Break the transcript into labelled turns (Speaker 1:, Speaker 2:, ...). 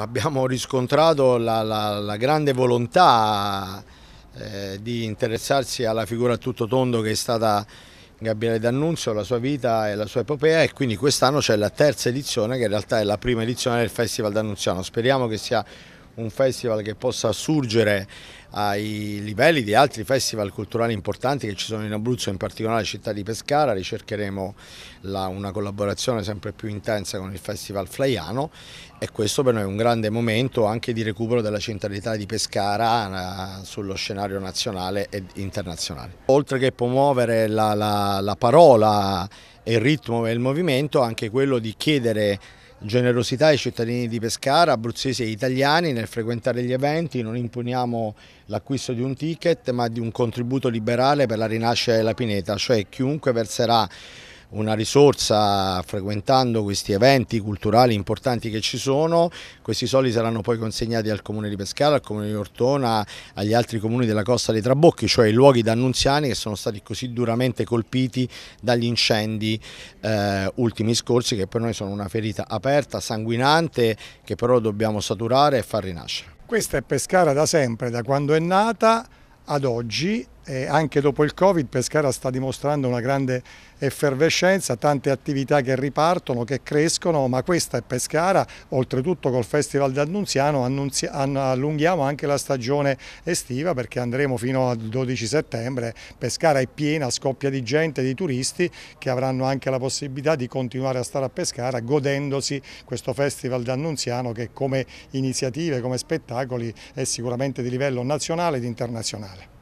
Speaker 1: abbiamo riscontrato la, la, la grande volontà eh, di interessarsi alla figura a tutto tondo che è stata Gabriele D'Annunzio, la sua vita e la sua epopea e quindi quest'anno c'è la terza edizione che in realtà è la prima edizione del Festival D'Annunziano. Speriamo che sia un festival che possa assurgere ai livelli di altri festival culturali importanti che ci sono in Abruzzo, in particolare la città di Pescara, ricercheremo la, una collaborazione sempre più intensa con il Festival Flaiano e questo per noi è un grande momento anche di recupero della centralità di Pescara eh, sullo scenario nazionale e internazionale. Oltre che promuovere la, la, la parola, il ritmo e il movimento, anche quello di chiedere generosità ai cittadini di Pescara, abruzzesi e italiani nel frequentare gli eventi, non imponiamo l'acquisto di un ticket ma di un contributo liberale per la rinascita della pineta, cioè chiunque verserà una risorsa frequentando questi eventi culturali importanti che ci sono, questi soldi saranno poi consegnati al Comune di Pescara, al Comune di Ortona, agli altri comuni della costa dei Trabocchi, cioè i luoghi d'Annunziani che sono stati così duramente colpiti dagli incendi eh, ultimi scorsi che per noi sono una ferita aperta, sanguinante, che però dobbiamo saturare e far rinascere.
Speaker 2: Questa è Pescara da sempre, da quando è nata ad oggi eh, anche dopo il Covid Pescara sta dimostrando una grande effervescenza, tante attività che ripartono, che crescono, ma questa è Pescara, oltretutto col Festival d'Annunziano allunghiamo anche la stagione estiva perché andremo fino al 12 settembre, Pescara è piena, scoppia di gente, di turisti che avranno anche la possibilità di continuare a stare a Pescara godendosi questo Festival d'Annunziano che come iniziative, come spettacoli è sicuramente di livello nazionale ed internazionale.